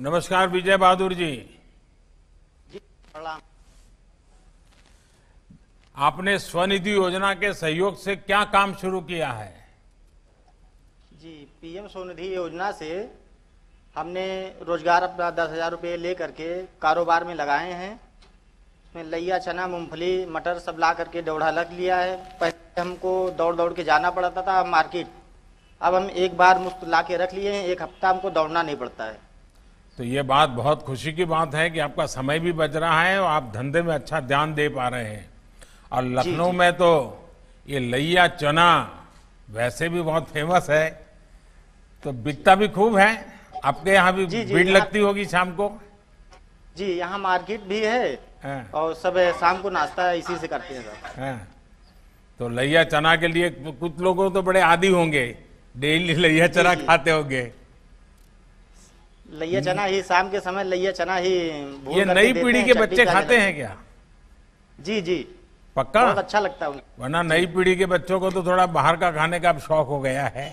नमस्कार विजय बहादुर जी प्रणाम आपने स्वनिधि योजना के सहयोग से क्या काम शुरू किया है जी पीएम स्वनिधि योजना से हमने रोजगार अपना दस हजार रुपये ले करके कारोबार में लगाए हैं उसमें लैया चना मूंगफली मटर सब ला करके दौड़ा लग लिया है पहले हमको दौड़ दौड़ के जाना पड़ता था मार्केट अब हम एक बार मुफ्त ला के रख लिए हैं एक हफ्ता हमको दौड़ना नहीं पड़ता है तो ये बात बहुत खुशी की बात है कि आपका समय भी बच रहा है और आप धंधे में अच्छा ध्यान दे पा रहे हैं और लखनऊ में तो ये लैया चना वैसे भी बहुत फेमस है तो बिकता भी खूब है आपके यहाँ भी भीड़ लगती होगी शाम को जी यहाँ मार्केट भी है हाँ। और सब शाम को नाश्ता इसी से करते हैं हाँ। तो लैया चना के लिए कुछ लोगों तो बड़े आदि होंगे डेली लैया चना खाते होंगे लैया चना ही शाम के समय लैया चना ही ये नई पीढ़ी के बच्चे खाते हैं क्या जी जी पक्का बहुत अच्छा लगता है वरना नई पीढ़ी के बच्चों को तो थोड़ा बाहर का खाने का शौक हो गया है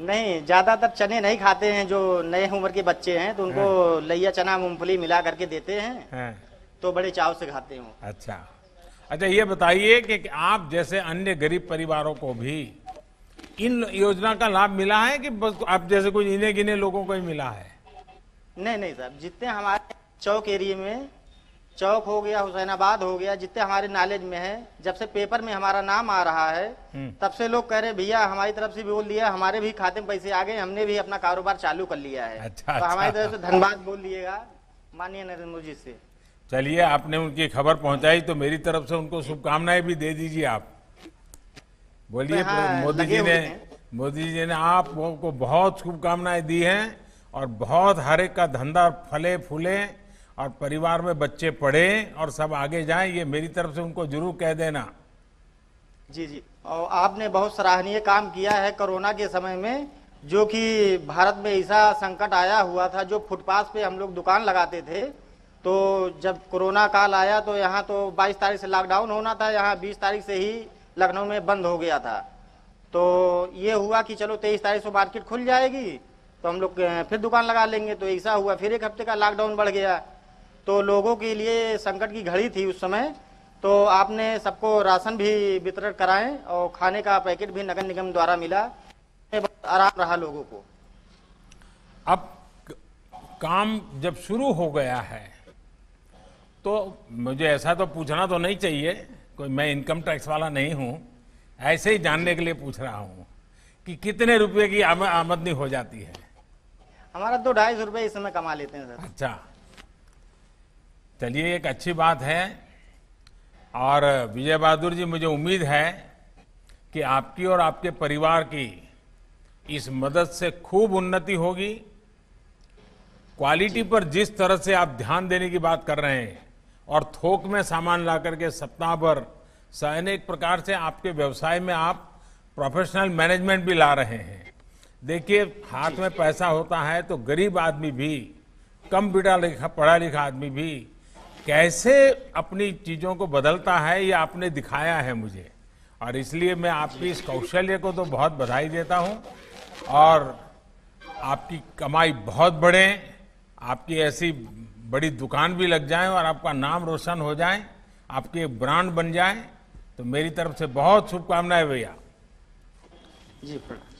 नहीं ज्यादातर चने नहीं खाते हैं जो नए उम्र के बच्चे हैं तो उनको है। हाँ। लैया चना मूंगफली मिला करके देते हैं है। हाँ। तो बड़े चाव से खाते हो अच्छा अच्छा ये बताइए कि आप जैसे अन्य गरीब परिवारों को भी इन योजना का लाभ मिला है कि बस आप जैसे कुछ इन्हें गिने लोगों को ही मिला है नहीं नहीं साहब जितने हमारे चौक एरिए में चौक हो गया हुसैनाबाद हो गया जितने हमारे नॉलेज में है जब से पेपर में हमारा नाम आ रहा है हम्म। तब से लोग कह रहे भैया हमारी तरफ से बोल दिया हमारे भी खाते में पैसे आ गए हमने भी अपना कारोबार चालू कर लिया है अच्छा, तो हमारी अच्छा। तरफ से धन्यवाद बोल दिएगा माननीय नरेंद्र मोदी जी से चलिए आपने उनकी खबर पहुंचाई तो मेरी तरफ से उनको शुभकामनाएं भी दे दीजिए आप बोलिए तो हाँ, मोदी जी ने मोदी जी ने आप को बहुत शुभकामनाएं दी हैं और बहुत हर एक का धंधा फले फूले और परिवार में बच्चे पढ़े और सब आगे जाएं ये मेरी तरफ से उनको जरूर कह देना जी जी और आपने बहुत सराहनीय काम किया है कोरोना के समय में जो कि भारत में ऐसा संकट आया हुआ था जो फुटपाथ पे हम लोग दुकान लगाते थे तो जब कोरोना काल आया तो यहाँ तो 22 तारीख से लॉकडाउन होना था यहाँ 20 तारीख से ही लखनऊ में बंद हो गया था तो ये हुआ कि चलो तेईस तारीख को मार्केट खुल जाएगी तो हम लोग फिर दुकान लगा लेंगे तो ऐसा हुआ फिर एक हफ्ते का लॉकडाउन बढ़ गया तो लोगों के लिए संकट की घड़ी थी उस समय तो आपने सबको राशन भी वितरण कराएं और खाने का पैकेट भी नगर निगम द्वारा मिला बहुत आराम रहा लोगों को अब काम जब शुरू हो गया है तो मुझे ऐसा तो पूछना तो नहीं चाहिए कोई मैं इनकम टैक्स वाला नहीं हूं ऐसे ही जानने के लिए पूछ रहा हूं कि कितने रुपए की आमदनी हो जाती है हमारा तो ढाई सौ रुपये इस समय कमा लेते हैं सर अच्छा चलिए एक अच्छी बात है और विजय बहादुर जी मुझे उम्मीद है कि आपकी और आपके परिवार की इस मदद से खूब उन्नति होगी क्वालिटी पर जिस तरह से आप ध्यान देने की बात कर रहे हैं और थोक में सामान ला करके सप्ताह भर अनेक प्रकार से आपके व्यवसाय में आप प्रोफेशनल मैनेजमेंट भी ला रहे हैं देखिए हाथ में पैसा होता है तो गरीब आदमी भी कम बिटा लिखा पढ़ा लिखा आदमी भी कैसे अपनी चीज़ों को बदलता है ये आपने दिखाया है मुझे और इसलिए मैं आपकी इस कौशल्य को तो बहुत बधाई देता हूँ और आपकी कमाई बहुत बढ़े आपकी ऐसी बड़ी दुकान भी लग जाए और आपका नाम रोशन हो जाए आपके ब्रांड बन जाए तो मेरी तरफ से बहुत शुभकामनाएं भैया जी प्रणाम